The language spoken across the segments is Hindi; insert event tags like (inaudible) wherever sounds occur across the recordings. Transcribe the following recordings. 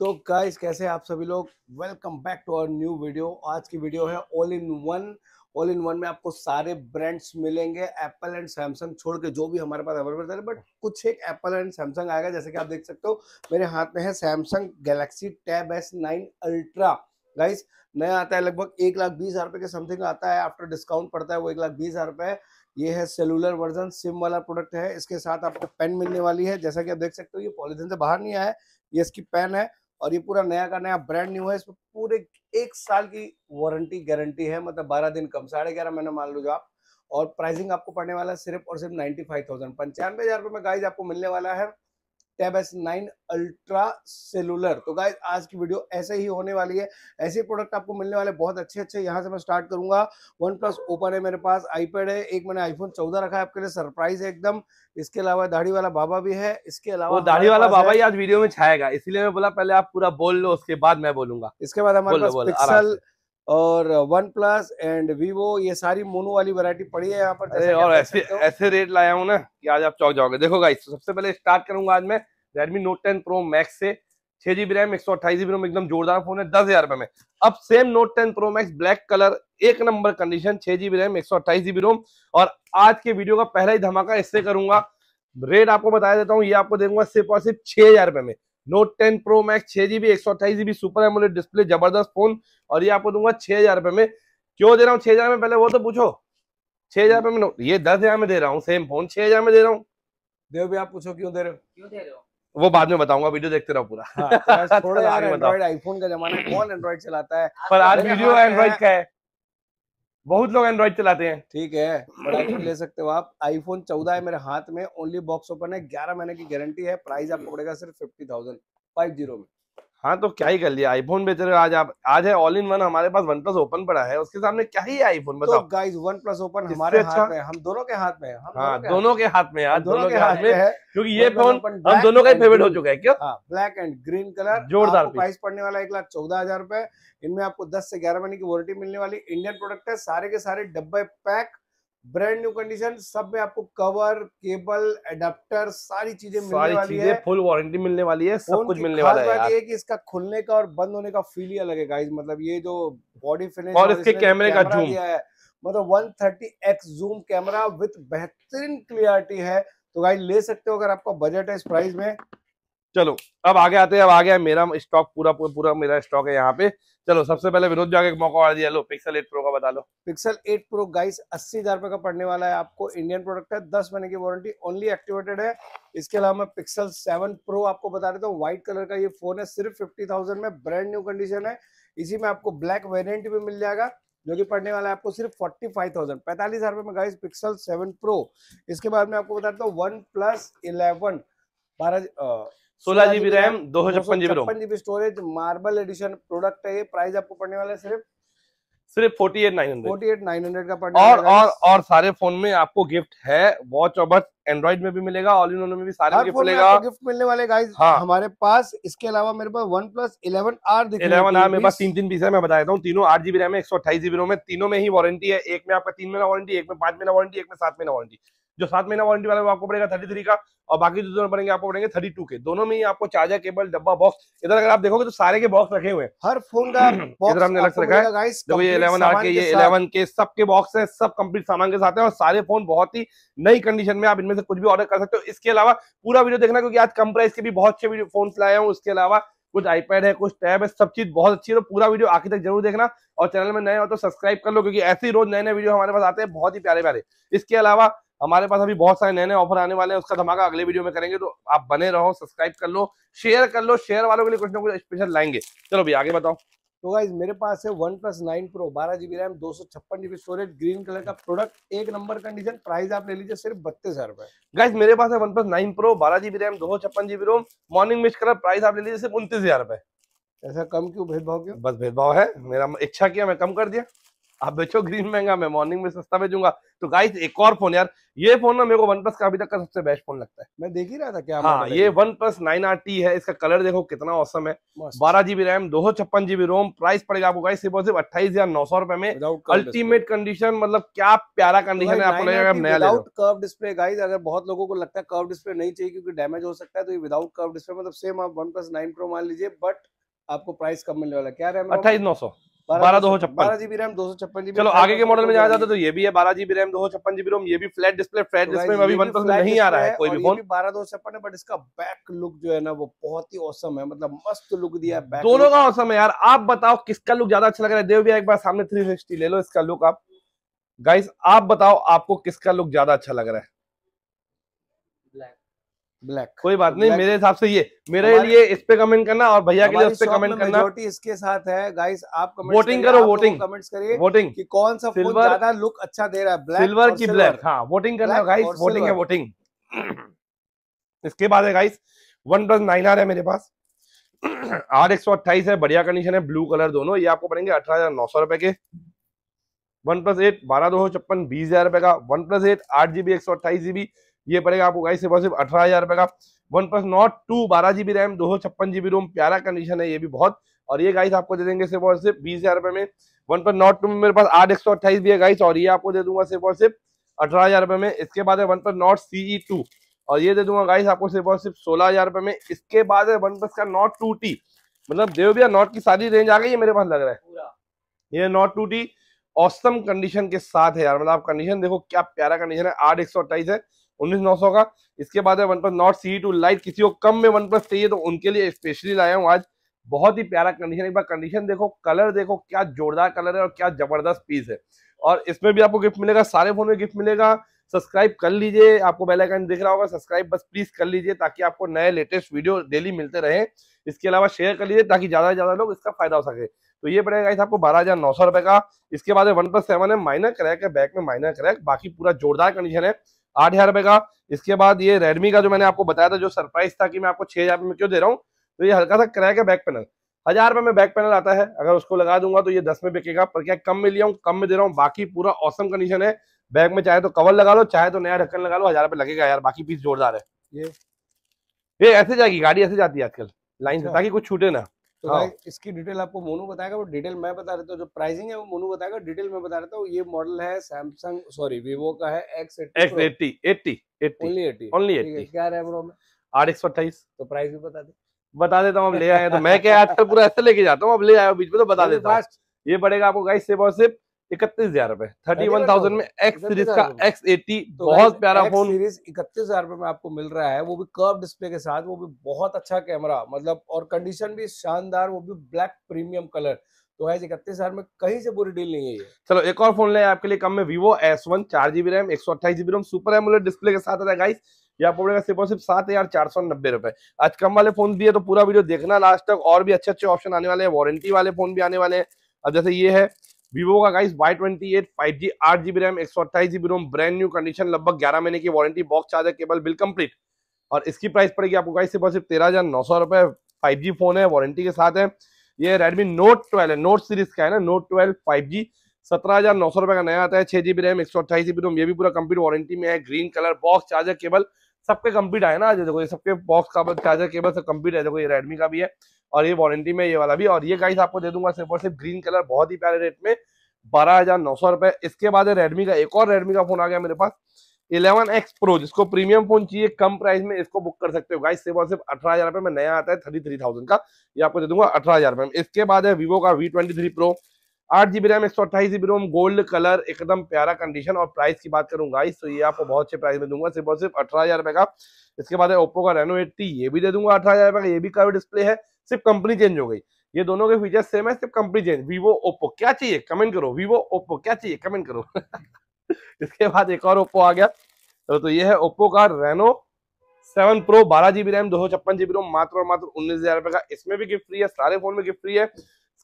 तो गाइस कैसे आप सभी लोग welcome back to our new video आज की वीडियो है all in one all in one में आपको सारे ब्रांड्स मिलेंगे एप्पल एंड सैमसंग छोड़ के जो भी हमारे पास अवेलेबल है बट कुछ एक एप्पल एंड सैमसंग आएगा जैसे कि आप देख सकते हो मेरे हाथ में है Samsung Galaxy Tab S nine Ultra guys नया आता है लगभग एक लाख बीस हजार रुपए के समथिंग आता है आफ्टर डिस्काउंट पड़ता है वो एक लाख बीस हजार रुपए ये है सेलुलर वर्जन सिम वाला प्रोडक्ट है इसके साथ आपको पेन मिलने वाली है जैसा कि आप देख सकते हो ये पॉलिथिन से बाहर नहीं आया है ये इसकी पेन है और ये पूरा नया का नया ब्रांड न्यू है इसमें पूरे एक साल की वारंटी गारंटी है मतलब बारह दिन कम साढ़े ग्यारह महीने मान लो जो आप और प्राइसिंग आपको पड़ने वाला है सिर्फ और सिर्फ नाइन्टी फाइव थाउजेंड पंचानवे हजार रुपये में गाइज आपको मिलने वाला है Tab S nine Ultra cellular तो गाइज आज की वीडियो ऐसे ही होने वाली है ऐसे प्रोडक्ट आपको मिलने वाले बहुत अच्छे अच्छे यहाँ से मैं स्टार्ट करूंगा वन प्लस ओपन है मेरे पास आईपैड है एक मैंने आईफोन चौदह रखा है आपके लिए सरप्राइज है एकदम इसके अलावा दाढ़ी वाला बाबा भी है इसके अलावा दाढ़ी वाला बाबा ही आज वीडियो में छाएगा इसलिए मैं बोला पहले आप पूरा बोल लो उसके बाद मैं बोलूंगा इसके बाद हमारे पास पिक्सल और वन प्लस एंड वीवो ये सारी मोनो वाली वैरायटी पड़ी है यहाँ पर अरे और ऐसे ऐसे रेट लाया हूँ ना कि आज आप चौक जाओगे देखो गाइस तो सबसे पहले स्टार्ट करूंगा आज मैं Redmi Note ten Pro Max से छह जीबी रैम एक सौ अट्ठाईस जीबी रोम एकदम जोरदार फोन है दस हजार रुपए में अब same Note ten Pro Max black colour एक नंबर कंडीशन छह जीबी रैम एक सौ अट्ठाईस जीबी रोम और आज के वीडियो का पहला ही धमाका इससे करूंगा रेट आपको बता देता हूँ ये आपको देखूंगा सिर्फ और सिर्फ छह हजार रुपए में नोट टेन प्रो मैक्स छह जीबी एक सौ अट्ठाईस जीबी सुपर एमोलेट डिस्प्ले जबरदस्त फोन और ये आपको दूंगा छह हजार रुपए में क्यों दे रहा हूँ छह हजार में पहले वो तो पूछो छह हजार रुपए में ये दस हजार में दे रहा हूँ सेम फोन छह हजार में दे रहा हूँ देव भी आप पूछो क्यों दे रहे हो क्यों दे रहे हो वो बाद में बताऊंगा वीडियो देखते रहो पूरा हाँ, तो (laughs) थोड़ा आईफोन का जमाना कौन एंड्रॉइड चलाता है पर आज वीडियो एंड्रॉइड का है बहुत लोग एंड्रॉइड चलाते हैं ठीक है ले सकते हो आप आईफोन चौदह है मेरे हाथ में ओनली बॉक्स ओपन है ग्यारह महीने की गारंटी है प्राइस आपको पड़ेगा सिर्फ फिफ्टी थाउजेंड फाइव जीरो में हाँ तो क्या ही कर लिया आईफोन बेच रहे हो आज आप आज है ऑल इन वन हमारे पास वन प्लस ओपन पड़ा है उसके सामने क्या ही आईफोन तो बताओ तो गाइस वन प्लस ओपन हमारे हाथ अच्छा- में हम दोनों के हाथ में हाँ, दोनों के हाथ में यार दोनों के हाथ में क्योंकि ये फोन हम दोनों का ही फेवरेट हो चुका है क्यों ब्लैक एंड ग्रीन कलर जोरदार प्राइस पड़ने वाला एक लाख चौदह हजार रुपए इनमें आपको दस से ग्यारह महीने की वारंटी मिलने वाली इंडियन प्रोडक्ट है सारे के सारे डब्बे पैक ब्रांड न्यू कंडीशन सब में आपको कवर केबल एडाप्टर सारी चीजें मिलने वाली चीजें, है फुल वारंटी मिलने वाली है सब कुछ मिलने वाला है यार। कि इसका खुलने का और बंद होने का फील ही अलग है मतलब ये जो बॉडी फिनिश और इसके कैमरे का जूम है मतलब 130x जूम कैमरा विथ बेहतरीन क्लियरिटी है तो गाइज ले सकते हो अगर आपका बजट है इस प्राइस में चलो अब आगे आते हैं अब आ गया मेरा स्टॉक पूरा पूरा मेरा स्टॉक है यहाँ पे चलो सबसे पहले विनोद जाके मौका और दिया लो पिक्सल 8 प्रो का बता लो पिक्सल 8 प्रो गाइस अस्सी हजार रुपए का पड़ने वाला है आपको इंडियन प्रोडक्ट है दस महीने की वारंटी ओनली एक्टिवेटेड है इसके अलावा मैं पिक्सल 7 प्रो आपको बता देता हूँ व्हाइट कलर का ये फोन है सिर्फ फिफ्टी में ब्रांड न्यू कंडीशन है इसी में आपको ब्लैक वेरियंट भी मिल जाएगा जो कि पढ़ने वाला है आपको सिर्फ फोर्टी फाइव थाउजेंड पैंतालीस हजार रुपये में गाइस पिक्सल सेवन प्रो इसके बाद में आपको बता देता हूँ वन प्लस इलेवन बारह सोलह जीबी रैम दो सौ छप्पन जीबी छप्पन GB storage marble edition product है ये प्राइस आपको पड़ने वाला है सिर्फ सिर्फ forty eight nine hundred forty eight nine hundred का पड़ेगा और और और सारे फोन में आपको गिफ्ट है वॉच और बस एंड्रॉइड में भी मिलेगा ऑल इन में भी सारे गिफ्ट मिलेगा गिफ्ट मिलने वाले गाइस हाँ। हमारे पास इसके अलावा मेरे पास OnePlus eleven R eleven R मेरे पास तीन तीन पीस है मैं बता देता हूँ तीनों आठ जीबी रैम एक सौ अट्ठाईस जीबी रोम है तीनों में ही वारंटी है एक में आपका तीन महीना वारंटी एक में पांच महीना वारंटी एक में सात महीना वारंटी जो सात महीना वारंटी वाला आपको पड़ेगा थर्टी थ्री का और बाकी जो दोनों पड़ेंगे आपको पड़ेंगे थर्टी टू के दोनों में ही आपको चार्जर केबल डब्बा बॉक्स इधर अगर आप देखोगे तो सारे के बॉक्स रखे हुए हर फोन का अलग (clears throat) से रखा है इलेवन आर के ये इलेवन के सबके बॉक्स है सब कंप्लीट सामान के साथ है और सारे फोन बहुत ही नई कंडीशन में आप इनमें से कुछ भी ऑर्डर कर सकते हो इसके अलावा पूरा वीडियो देखना क्योंकि आज कम प्राइस के भी बहुत अच्छे फोन लाए हैं उसके अलावा कुछ आईपैड है कुछ टैब है सब चीज बहुत अच्छी है तो पूरा वीडियो आखिर तक जरूर देखना और चैनल में नए हो तो सब्सक्राइब कर लो क्योंकि ऐसे ही रोज नए नए वीडियो हमारे पास आते हैं बहुत ही प्यारे प्यारे इसके अलावा हमारे पास अभी बहुत सारे नए नए ऑफर आने वाले हैं उसका धमाका अगले वीडियो में करेंगे तो आप बने रहो सब्सक्राइब कर लो शेयर कर लो शेयर वालों के लिए कुछ ना कुछ स्पेशल लाएंगे चलो भाई आगे बताओ तो गाइज मेरे पास है वन प्लस नाइन प्रो बारह जीबी रैम दो सौ छप्पन जीबी स्टोरेज ग्रीन कलर का प्रोडक्ट एक नंबर कंडीशन प्राइस आप ले लीजिए सिर्फ बत्तीस हजार रुपए गाइज मेरे पास है वन प्लस नाइन प्रो बारह जीबी रैम दो सौ छप्पन GB ROM morning mist colour price आप ले लीजिए सिर्फ उनतीस हजार रुपए ऐसा कम क्यों भेदभाव क्यों बस भेदभाव है मेरा इच्छा किया मैं कम कर दिया आप बेचो ग्रीन महंगा मैं मॉर्निंग में सस्ता बेचूंगा तो गाइस एक और फोन यार ये फोन ना मेरे को वन प्लस का अभी तक का सबसे बेस्ट फोन लगता है मैं देख ही रहा था क्या हाँ ये OnePlus nine R T है इसका कलर देखो कितना औसम है बारह जीबी रैम दो छप्पन जीबी रोम प्राइस पड़ेगा आपको गाइस सिर्फ और सिर्फ अट्ठाईस हजार नौ सौ रुपए में अल्टीमेट कंडीशन मतलब क्या प्यारा कंडीशन तो है आपको विदाउट कर्व डिस्प्ले गाइस अगर बहुत लोगों को लगता है कर्व डिस्प्ले नहीं चाहिए क्योंकि डैमेज हो सकता है तो ये विदाउट कर्व डिस्प्ले मतलब सेम आप वन प्लस नाइन प्रो मान लीजिए बट आपको प्राइस कम मिलने वाला क्या रैम अट्ठाईस नौ सौ बारह दो छप्पन बारह जीबी रैम दो सौ छप्पन जीबी चलो आगे के मॉडल में जाना जाता तो ये भी है बारह जीबी रैम दो सौ छप्पन जीबी रोम ये भी फ्लैट डिस्प्ले फ्लैट डिस्प्ले में अभी नहीं आ रहा है कोई भी फोन बारह दो छप्पन है बट इसका बैक लुक जो है ना वो बहुत ही औसम है मतलब मस्त लुक दिया है दोनों का औसम है यार आप बताओ किसका लुक ज्यादा अच्छा लग रहा है देव भैया एक बार सामने थ्री ले लो इसका लुक आप गाइस आप बताओ आपको किसका लुक ज्यादा अच्छा लग रहा है ब्लैक कोई बात नहीं मेरे हिसाब से ये मेरे लिए इस पे कमेंट करना और भैया के लिए उस पे कमेंट करना इसके साथ है गाइस आप वोटिंग करो वोटिंग कमेंट्स करिए वोटिंग कि कौन सा सिल्वर ज्यादा लुक अच्छा दे रहा है ब्लैक सिल्वर की ब्लैक हाँ वोटिंग करना गाइस वोटिंग है वोटिंग इसके बाद है guys OnePlus nine R है मेरे पास आर एक सौ अट्ठाईस है बढ़िया कंडीशन है ब्लू कलर दोनों ये आपको पड़ेंगे अठारह हजार नौ सौ रुपए के वन प्लस एट बारह दो सौ छप्पन बीस हजार रुपए का वन प्लस एट आठ जीबी एक सौ अट्ठाईस जीबी ये पड़ेगा आपको गाइस सिर्फ अठारह हजार रुपए का वन प्लस नॉट टू बारह जीबी रैम दो सौ छप्पन जीबी रोम प्यारा कंडीशन है ये भी बहुत और ये गाइस आपको दे देंगे सिर्फ और सिर्फ बीस हजार रुपए में वन प्लस नॉट टू में मेरे पास आठ एक सौ अट्ठाईस भी है गाइस और ये आपको दे दूंगा सिर्फ और सिर्फ अठारह हजार रुपए में इसके बाद है OnePlus Nord CE two और ये दे दूंगा गाइस आपको सिर्फ और सिर्फ सोलह हजार रुपए में इसके बाद है वन प्लस का नॉट टू टी मतलब भैया नॉट की सारी रेंज आ गई है मेरे पास लग रहा है ये Nord two T awesome condition के साथ है यार मतलब आप कंडीशन देखो क्या प्यारा कंडीशन है आठ एक सौ अट्ठाईस है उन्नीस नौ सौ का इसके बाद है OnePlus Nord C two Lite किसी को कम में वन प्लस चाहिए तो उनके लिए स्पेशली लाया हूँ आज बहुत ही प्यारा कंडीशन एक बार कंडीशन देखो कलर देखो क्या जोरदार कलर है और क्या जबरदस्त पीस है और इसमें भी आपको गिफ्ट मिलेगा सारे फोन में गिफ्ट मिलेगा सब्सक्राइब कर लीजिए आपको बेल आइकन दिख रहा होगा सब्सक्राइब बस प्लीज कर लीजिए ताकि आपको नए लेटेस्ट वीडियो डेली मिलते रहे इसके अलावा शेयर कर लीजिए ताकि ज्यादा से ज्यादा लोग इसका फायदा हो सके तो ये पड़ेगा आपको बारह हजार नौ सौ रुपए का इसके बाद वन प्लस सेवन है माइनर क्रैक है बैक में माइनर क्रैक बाकी पूरा जोरदार कंडीशन है आठ हजार रुपए का इसके बाद ये रेडमी का जो मैंने आपको बताया था जो सरप्राइज था कि मैं आपको छह हजार में क्यों दे रहा हूँ तो ये हल्का सा क्रैक है बैक पैनल हजार रुपए में बैक पैनल आता है अगर उसको लगा दूंगा तो ये दस में बिकेगा पर क्या कम में लिया हूँ कम में दे रहा हूँ बाकी पूरा औसम कंडीशन है बैग में चाहे तो कवर लगा लो चाहे तो नया ढक्कन लगा लो हजार रुपए लगेगा यार बाकी पीस जोरदार है ये ये ऐसे जाएगी गाड़ी ऐसे जाती है आजकल लाइन से अच्छा। ताकि कुछ छूटे ना तो हाँ। भाई इसकी डिटेल आपको मोनू बताएगा वो डिटेल मैं बता देता हूँ जो प्राइसिंग है वो मोनू बताएगा डिटेल मैं बता देता हूँ ये मॉडल है सैमसंग सॉरी वीवो का है X X eighty eighty only eighty only eighty क्या रैम रोम है आठ एक सौ अट्ठाईस तो प्राइस भी बता दे बता देता हूँ अब ले आए तो मैं क्या आजकल पूरा ऐसे लेके जाता हूँ अब ले आया बीच में तो बता देता हूँ ये पड़ेगा आपको गाइस सिर्फ और सिर्फ इकतीस हजार रूपए थर्टी वन थाउजेंड में एक्स सीरीज का एक्स एटी तो बहुत प्यारा फोन सीरीज इकतीस हजार रुपए में आपको मिल रहा है वो भी कर्व डिस्प्ले के साथ वो भी बहुत अच्छा कैमरा मतलब और कंडीशन भी शानदार वो भी ब्लैक प्रीमियम कलर तो है इकतीस हजार में कहीं से बुरी डील नहीं है चलो एक और फोन ले आपके लिए कम में वीवो एस वन चार जीबी रैम एक सौ अट्ठाईस GB RAM super AMOLED display के साथ आता है गाइस आपको पड़ेगा सिर्फ और सिर्फ सात हजार चार सौ नब्बे रुपए आज कम वाले फोन भी है तो पूरा वीडियो देखना लास्ट तक और भी अच्छे अच्छे ऑप्शन आने वाले हैं वारंटी वाले फोन भी आने वाले हैं अब जैसे ये है वीवो का guys Y twenty eight five G आठ रैम एक सौ अट्ठाईस GB ROM brand new condition लगभग ग्यारह महीने की warranty box charger cable bill complete और इसकी प्राइस पड़ेगी आपको गाइस सिर्फ सिर्फ तेरह हजार नौ सौ रुपए फाइव जी फोन है वारंटी के साथ है ये रेडमी नोट ट्वेल्व है नोट सीरीज का है ना नोट ट्वेल्व फाइव जी सत्रह हजार नौ सौ रुपए का नया आता है छह जीबी रैम एक सौ अट्ठाईस जीबी रोम ये भी पूरा कंप्लीट वारंटी में है green colour box charger cable सबके कंप्लीट आए ना देखो ये सबके बॉक्स का चार्जर केबल सब कम्पीट है देखो ये रेडमी का भी है और ये वारंटी में ये वाला भी और ये गाइस आपको दे दूंगा सिर्फ और सिर्फ ग्रीन कलर बहुत ही प्यारे रेट में बारह हजार नौ सौ रुपए इसके बाद रेडमी का एक और रेडमी का फोन आ गया मेरे पास इलेवन एक्स प्रो जिसको प्रीमियम फोन चाहिए कम प्राइस में इसको बुक कर सकते हो गाइस सिर्फ और सिर्फ अठारह हजार रुपए में नया आता है थर्टी थ्री थाउजेंड का ये आपको दे दूंगा अठारह हजार रुपए में इसके बाद है वीवो का वी ट्वेंटी थ्री प्रो आठ जीबी रैम एक सौ अट्ठाईस जीबी रोम गोल्ड कलर एकदम प्यारा कंडीशन और प्राइस की बात करूंगा इस तो ये आपको बहुत अच्छे प्राइस में दूंगा सिर्फ और सिर्फ अठारह हज़ार रुपए का इसके बाद है ओप्पो का रेनो एट्टी ये भी दे दूंगा अठारह हज़ार रुपये का ये भी कर्व डिस्प्ले है सिर्फ कंपनी चेंज हो गई ये दोनों के फीचर सेम है सिर्फ कंपनी चेंज वीवो ओप्पो क्या चाहिए कमेंट करो वीवो ओप्पो क्या चाहिए कमेंट करो (laughs) इसके बाद एक और ओप्पो आ गया तो, तो ये है ओप्पो का रेनो सेवन प्रो बारह जीबी रैम दो सौ छप्पन जीबी रोम मात्र और मात्र उन्नीस हजार रुपए का इसमें भी गिफ्ट फ्री है सारे फोन में गिफ्ट फ्री है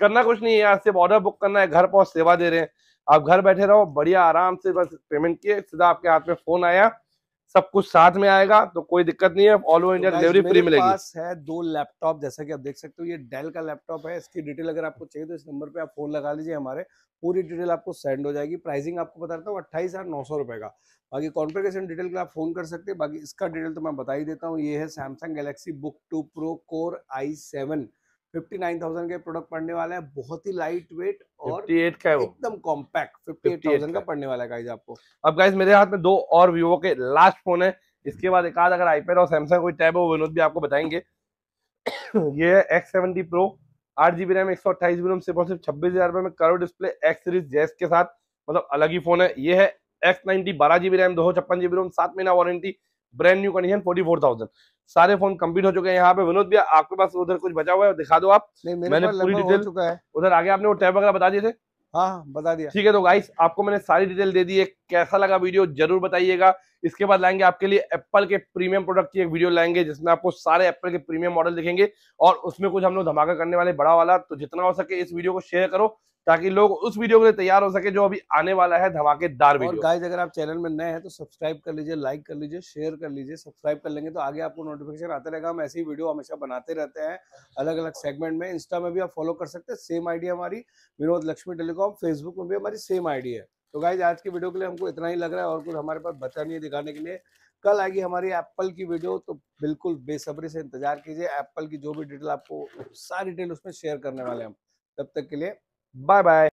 करना कुछ नहीं है यार सिर्फ ऑर्डर बुक करना है घर पहुंच सेवा दे रहे हैं आप घर बैठे रहो बढ़िया आराम से बस पेमेंट किए सीधा आपके हाथ में फोन आया सब कुछ साथ में आएगा तो कोई दिक्कत नहीं है all over India delivery free मिलेगी पास है दो लैपटॉप जैसा कि आप देख सकते हो ये डेल का लैपटॉप है इसकी डिटेल अगर आपको चाहिए तो इस नंबर पे आप फोन लगा लीजिए हमारे पूरी डिटेल आपको सेंड हो जाएगी प्राइसिंग आपको बता देता हूँ अट्ठाईस हज़ार नौ सौ रुपए का बाकी कॉन्फ्रिकेशन डिटेल के आप फोन कर सकते हैं बाकी इसका डिटेल तो मैं बता ही देता हूँ ये है Samsung Galaxy Book two Pro Core i seven 59,000 के प्रोडक्ट पड़ने वाला है बहुत ही लाइट वेट और का है वो एकदम कॉम्पैक्ट फिफ्टी एट थाउजेंड का पड़ने वाला है गाइज आपको अब गाइज मेरे हाथ में दो और वीवो के लास्ट फोन है इसके बाद एक आध अगर आईपेड और सैमसंग कोई टैब है वो विनोद भी आपको बताएंगे (coughs) ये है एक्स सेवेंटी प्रो आठ जीबी रैम एक सौ अट्ठाईस जीबी रैम सिर्फ और सिर्फ छब्बीस हजार रुपये में करो डिस्प्ले एक्स सीरीज जेस के साथ मतलब अलग ही फोन है ये है एक्स नाइनटी बारह जीबी रैम दो सौ छप्पन जीबी रोम सात महीना warranty brand new condition forty four thousand सारे फोन कंप्लीट हो चुके हैं यहाँ पे विनोद भैया आपके पास उधर कुछ बचा हुआ है दिखा दो आप मैंने पूरी डिटेल चुका है उधर आगे आपने वो टैब वगैरह बता दिए थे हाँ, हाँ बता दिया ठीक है तो गाइस आपको मैंने सारी डिटेल दे दी है कैसा लगा वीडियो जरूर बताइएगा इसके बाद लाएंगे आपके लिए एप्पल के प्रीमियम प्रोडक्ट की एक वीडियो लाएंगे जिसमें आपको सारे एप्पल के प्रीमियम मॉडल दिखेंगे और उसमें कुछ हम लोग धमाका करने वाले बड़ा वाला तो जितना हो सके इस वीडियो को शेयर करो ताकि लोग उस वीडियो के लिए तैयार हो सके जो अभी आने वाला है धमाकेदार वीडियो गाइस अगर आप चैनल में नए हैं तो सब्सक्राइब कर लीजिए लाइक कर लीजिए शेयर कर लीजिए सब्सक्राइब कर लेंगे तो आगे आपको नोटिफिकेशन आते रहेगा हम ऐसी वीडियो हमेशा बनाते रहते हैं अलग अलग सेगमेंट में इंस्टा में भी आप फॉलो कर सकते हैं सेम आईडी हमारी विनोद लक्ष्मी टेलीकॉम फेसबुक में भी हमारी सेम आईडी है तो गाइज आज की वीडियो के लिए हमको इतना ही लग रहा है और कुछ हमारे पास बचा नहीं है दिखाने के लिए कल आएगी हमारी एप्पल की वीडियो तो बिल्कुल बेसब्री से इंतजार कीजिए एप्पल की जो भी डिटेल आपको सारी डिटेल उसमें शेयर करने वाले हम तब तक के लिए बाय बाय